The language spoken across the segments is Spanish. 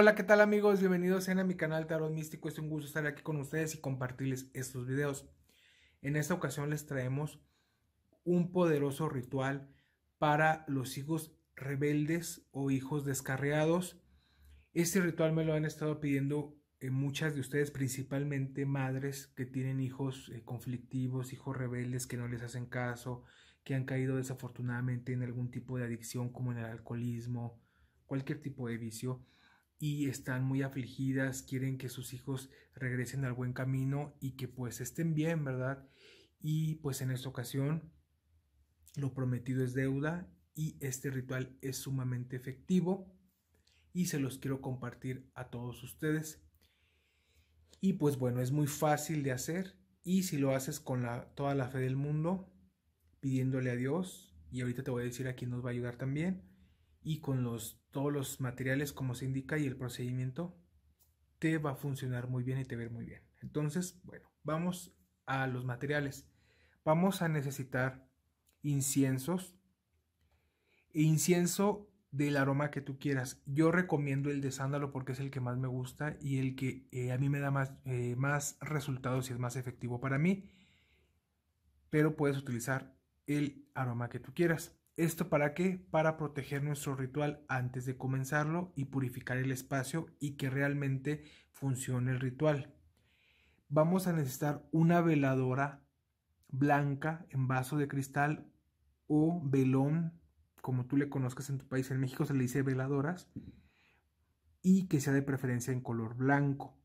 Hola, ¿qué tal amigos? Bienvenidos a mi canal Tarot Místico. Es un gusto estar aquí con ustedes y compartirles estos videos. En esta ocasión les traemos un poderoso ritual para los hijos rebeldes o hijos descarriados. Este ritual me lo han estado pidiendo eh, muchas de ustedes, principalmente madres que tienen hijos eh, conflictivos, hijos rebeldes que no les hacen caso, que han caído desafortunadamente en algún tipo de adicción como en el alcoholismo, cualquier tipo de vicio y están muy afligidas, quieren que sus hijos regresen al buen camino y que pues estén bien, ¿verdad? Y pues en esta ocasión lo prometido es deuda y este ritual es sumamente efectivo y se los quiero compartir a todos ustedes. Y pues bueno, es muy fácil de hacer y si lo haces con toda la fe del mundo, pidiéndole a Dios, y ahorita te voy a decir a quién nos va a ayudar también, y con los todos los materiales como se indica y el procedimiento, te va a funcionar muy bien y te ver muy bien. Entonces, bueno, vamos a los materiales. Vamos a necesitar inciensos. incienso del aroma que tú quieras. Yo recomiendo el de sándalo porque es el que más me gusta y el que eh, a mí me da más, eh, más resultados y es más efectivo para mí. Pero puedes utilizar el aroma que tú quieras. ¿Esto para qué? Para proteger nuestro ritual antes de comenzarlo y purificar el espacio y que realmente funcione el ritual. Vamos a necesitar una veladora blanca en vaso de cristal o velón, como tú le conozcas en tu país. En México se le dice veladoras y que sea de preferencia en color blanco.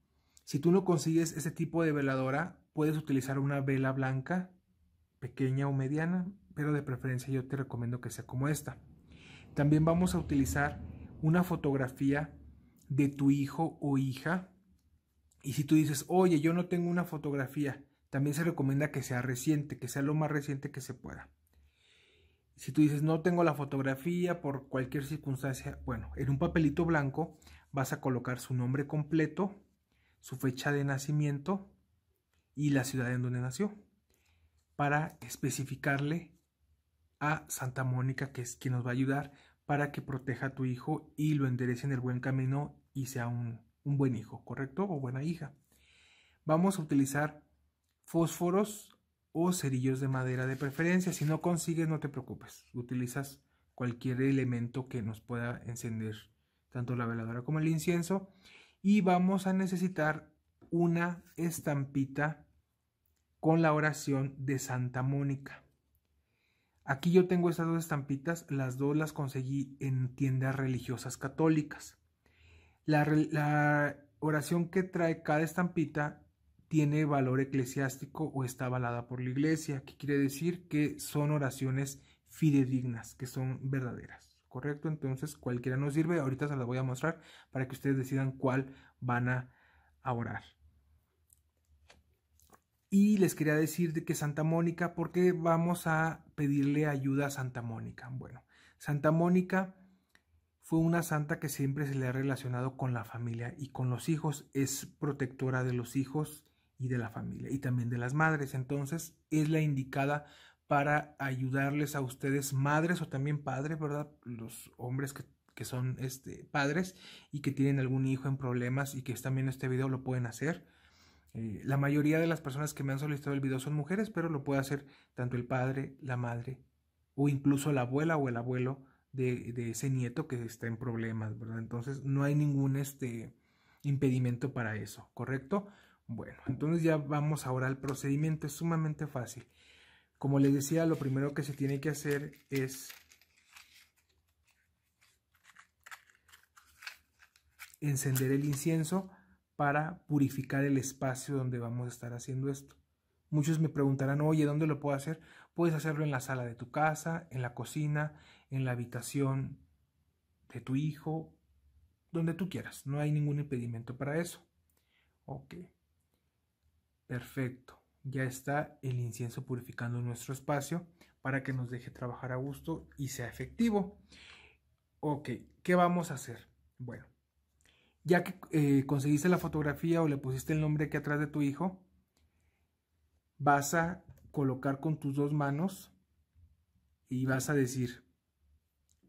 Si tú no consigues ese tipo de veladora, puedes utilizar una vela blanca, pequeña o mediana, pero de preferencia yo te recomiendo que sea como esta. También vamos a utilizar una fotografía de tu hijo o hija. Y si tú dices, oye, yo no tengo una fotografía, también se recomienda que sea reciente, que sea lo más reciente que se pueda. Si tú dices, no tengo la fotografía por cualquier circunstancia, bueno, en un papelito blanco vas a colocar su nombre completo, su fecha de nacimiento y la ciudad en donde nació, para especificarle a Santa Mónica, que es quien nos va a ayudar para que proteja a tu hijo y lo enderece en el buen camino y sea un, un buen hijo, ¿correcto? O buena hija. Vamos a utilizar fósforos o cerillos de madera de preferencia. Si no consigues, no te preocupes. Utilizas cualquier elemento que nos pueda encender tanto la veladora como el incienso. Y vamos a necesitar una estampita con la oración de Santa Mónica. Aquí yo tengo estas dos estampitas, las dos las conseguí en tiendas religiosas católicas. La, oración que trae cada estampita tiene valor eclesiástico o está avalada por la iglesia, que quiere decir que son oraciones fidedignas, que son verdaderas. ¿Correcto? Entonces cualquiera nos sirve. Ahorita se las voy a mostrar para que ustedes decidan cuál van a orar. Y les quería decir de que Santa Mónica, ¿por qué vamos a pedirle ayuda a Santa Mónica? Bueno, Santa Mónica fue una santa que siempre se le ha relacionado con la familia y con los hijos, es protectora de los hijos y de la familia y también de las madres, entonces es la indicada para ayudarles a ustedes madres o también padres, ¿verdad? Los hombres que, que son este, padres y que tienen algún hijo en problemas y que también este video lo pueden hacer eh, la mayoría de las personas que me han solicitado el video son mujeres, pero lo puede hacer tanto el padre, la madre o incluso la abuela o el abuelo de, ese nieto que está en problemas, Entonces no hay ningún este, impedimento para eso, ¿correcto? Bueno, entonces ya vamos ahora al procedimiento, es sumamente fácil. Como les decía, lo primero que se tiene que hacer es encender el incienso para purificar el espacio donde vamos a estar haciendo esto. Muchos me preguntarán, oye, ¿dónde lo puedo hacer? Puedes hacerlo en la sala de tu casa, en la cocina, en la habitación de tu hijo, donde tú quieras. No hay ningún impedimento para eso. Ok. Perfecto. Ya está el incienso purificando nuestro espacio para que nos deje trabajar a gusto y sea efectivo. Ok, ¿qué vamos a hacer? Bueno, ya que eh, conseguiste la fotografía o le pusiste el nombre aquí atrás de tu hijo, vas a colocar con tus dos manos y vas a decir,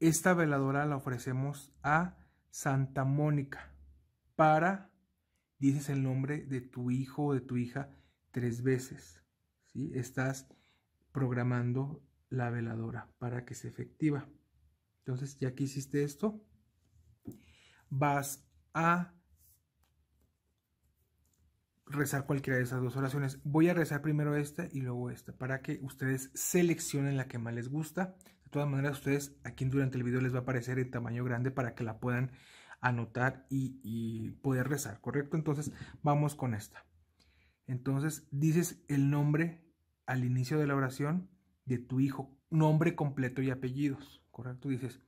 esta veladora la ofrecemos a Santa Mónica para, dices el nombre de tu hijo o de tu hija tres veces. si Estás programando la veladora para que se efectiva. Entonces, ya que hiciste esto, vas a rezar cualquiera de esas dos oraciones. Voy a rezar primero esta y luego esta para que ustedes seleccionen la que más les gusta. De todas maneras, ustedes aquí durante el video les va a aparecer en tamaño grande para que la puedan anotar y, y poder rezar, ¿correcto? Entonces, vamos con esta. Entonces, dices el nombre al inicio de la oración de tu hijo, nombre completo y apellidos, ¿correcto? Dices,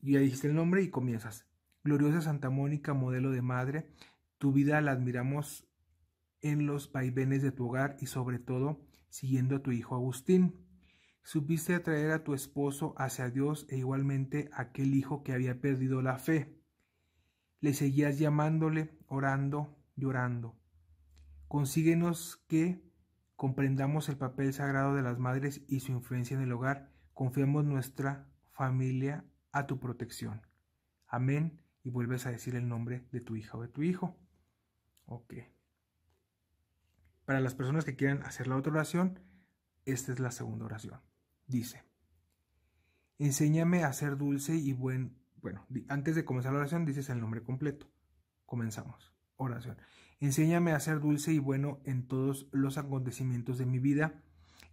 ya dijiste el nombre y comienzas. Gloriosa Santa Mónica, modelo de madre, tu vida la admiramos en los vaivenes de tu hogar y sobre todo siguiendo a tu hijo Agustín. Supiste atraer a tu esposo hacia Dios e igualmente a aquel hijo que había perdido la fe. Le seguías llamándole, orando, llorando. Consíguenos que comprendamos el papel sagrado de las madres y su influencia en el hogar. Confiamos nuestra familia a tu protección. Amén y vuelves a decir el nombre de tu hija o de tu hijo. Ok. Para las personas que quieran hacer la otra oración, esta es la segunda oración. Dice, enséñame a ser dulce y buen... Bueno, antes de comenzar la oración dices el nombre completo. Comenzamos. Oración. Enséñame a ser dulce y bueno en todos los acontecimientos de mi vida,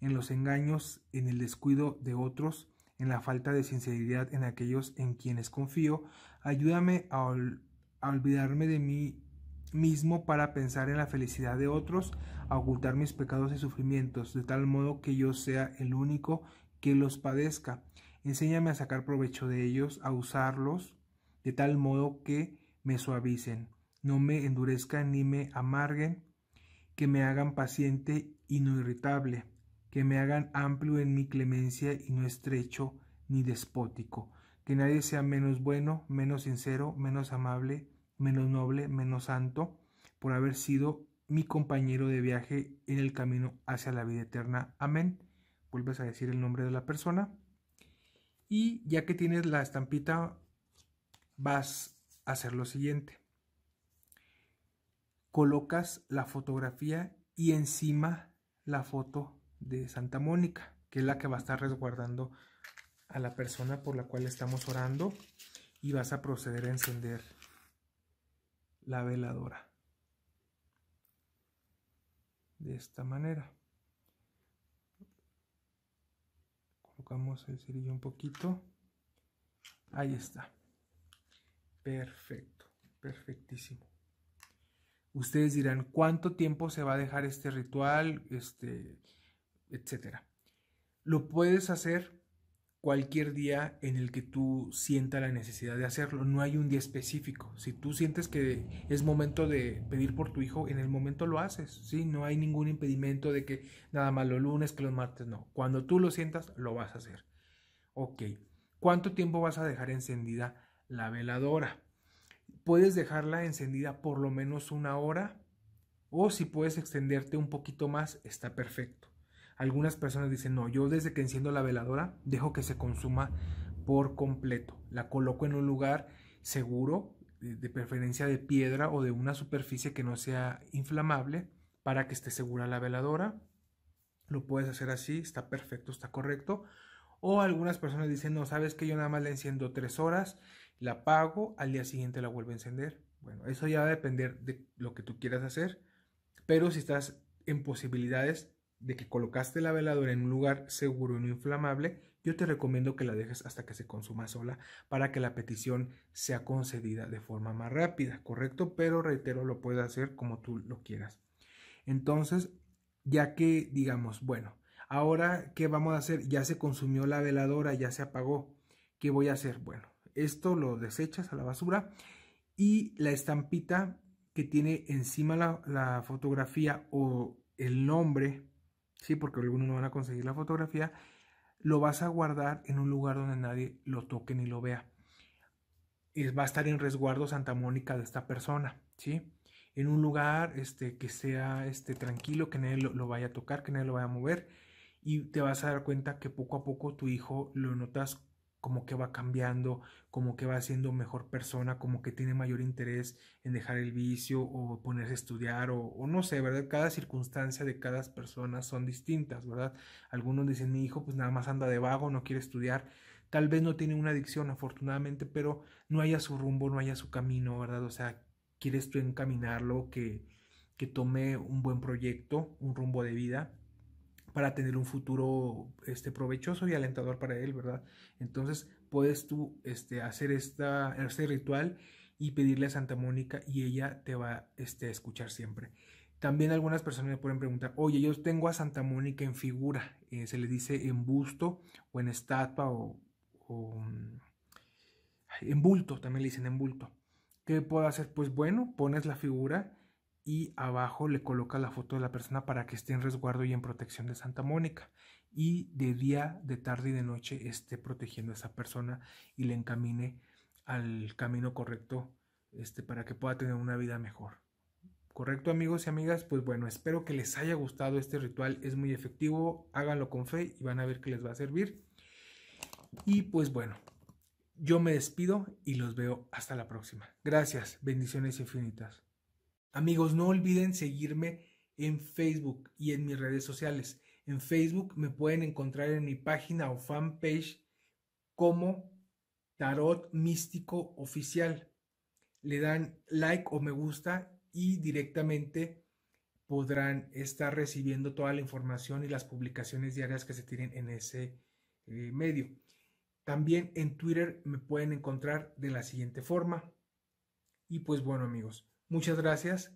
en los engaños, en el descuido de otros, en la falta de sinceridad en aquellos en quienes confío, ayúdame a, olvidarme de mí mismo para pensar en la felicidad de otros, a ocultar mis pecados y sufrimientos, de tal modo que yo sea el único que los padezca. Enséñame a sacar provecho de ellos, a usarlos, de tal modo que me suavicen, no me endurezcan ni me amarguen, que me hagan paciente y no irritable, que me hagan amplio en mi clemencia y no estrecho ni despótico, que nadie sea menos bueno, menos sincero, menos amable, menos noble, menos santo, por haber sido mi compañero de viaje en el camino hacia la vida eterna. Amén. Vuelves a decir el nombre de la persona. Y ya que tienes la estampita, vas a hacer lo siguiente. Colocas la fotografía y encima la foto de Santa Mónica, que es la que va a estar resguardando a la persona por la cual estamos orando y vas a proceder a encender la veladora. De esta manera. Colocamos el cerillo un poquito. Ahí está. Perfecto, perfectísimo. Ustedes dirán, ¿cuánto tiempo se va a dejar este ritual? Este, etcétera, Lo puedes hacer cualquier día en el que tú sientas la necesidad de hacerlo. No hay un día específico. Si tú sientes que es momento de pedir por tu hijo, en el momento lo haces. ¿sí? No hay ningún impedimento de que nada más los lunes, que los martes, no. Cuando tú lo sientas, lo vas a hacer. Ok. ¿Cuánto tiempo vas a dejar encendida la veladora? Puedes dejarla encendida por lo menos una hora o si puedes extenderte un poquito más, está perfecto. Algunas personas dicen, no, yo desde que enciendo la veladora dejo que se consuma por completo. La coloco en un lugar seguro, de, preferencia de piedra o de una superficie que no sea inflamable para que esté segura la veladora. Lo puedes hacer así, está perfecto, está correcto. O algunas personas dicen, no, sabes que yo nada más la enciendo tres horas, la apago, al día siguiente la vuelvo a encender. Bueno, eso ya va a depender de lo que tú quieras hacer, pero si estás en posibilidades, de que colocaste la veladora en un lugar seguro y no inflamable, yo te recomiendo que la dejes hasta que se consuma sola para que la petición sea concedida de forma más rápida, ¿correcto? Pero reitero, lo puedes hacer como tú lo quieras. Entonces, ya que digamos, bueno, ahora, ¿qué vamos a hacer? Ya se consumió la veladora, ya se apagó. ¿Qué voy a hacer? Bueno, esto lo desechas a la basura y la estampita que tiene encima la, la fotografía o el nombre sí, porque algunos no van a conseguir la fotografía, lo vas a guardar en un lugar donde nadie lo toque ni lo vea. Y va a estar en resguardo Santa Mónica de esta persona, ¿sí? En un lugar este, que sea este, tranquilo, que nadie lo, lo vaya a tocar, que nadie lo vaya a mover. Y te vas a dar cuenta que poco a poco tu hijo lo notas como que va cambiando, como que va siendo mejor persona, como que tiene mayor interés en dejar el vicio o ponerse a estudiar o, no sé, ¿verdad? Cada circunstancia de cada persona son distintas, ¿verdad? Algunos dicen, mi hijo pues nada más anda de vago, no quiere estudiar, tal vez no tiene una adicción afortunadamente, pero no haya su rumbo, no haya su camino, ¿verdad? O sea, quieres tú encaminarlo, que, que tome un buen proyecto, un rumbo de vida para tener un futuro este, provechoso y alentador para él, ¿verdad? Entonces puedes tú este, hacer esta, este ritual y pedirle a Santa Mónica y ella te va este, a escuchar siempre. También algunas personas me pueden preguntar, oye, yo tengo a Santa Mónica en figura, eh, se le dice en busto o en estatua o mm, en bulto, también le dicen en bulto. ¿Qué puedo hacer? Pues bueno, pones la figura y abajo le coloca la foto de la persona para que esté en resguardo y en protección de Santa Mónica y de día, de tarde y de noche esté protegiendo a esa persona y le encamine al camino correcto este, para que pueda tener una vida mejor. ¿Correcto amigos y amigas? Pues bueno, espero que les haya gustado este ritual, es muy efectivo, háganlo con fe y van a ver que les va a servir. Y pues bueno, yo me despido y los veo hasta la próxima. Gracias, bendiciones infinitas. Amigos, no olviden seguirme en Facebook y en mis redes sociales. En Facebook me pueden encontrar en mi página o fanpage como Tarot Místico Oficial. Le dan like o me gusta y directamente podrán estar recibiendo toda la información y las publicaciones diarias que se tienen en ese eh, medio. También en Twitter me pueden encontrar de la siguiente forma. Y pues bueno amigos. Muchas gracias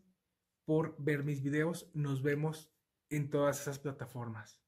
por ver mis videos. Nos vemos en todas esas plataformas.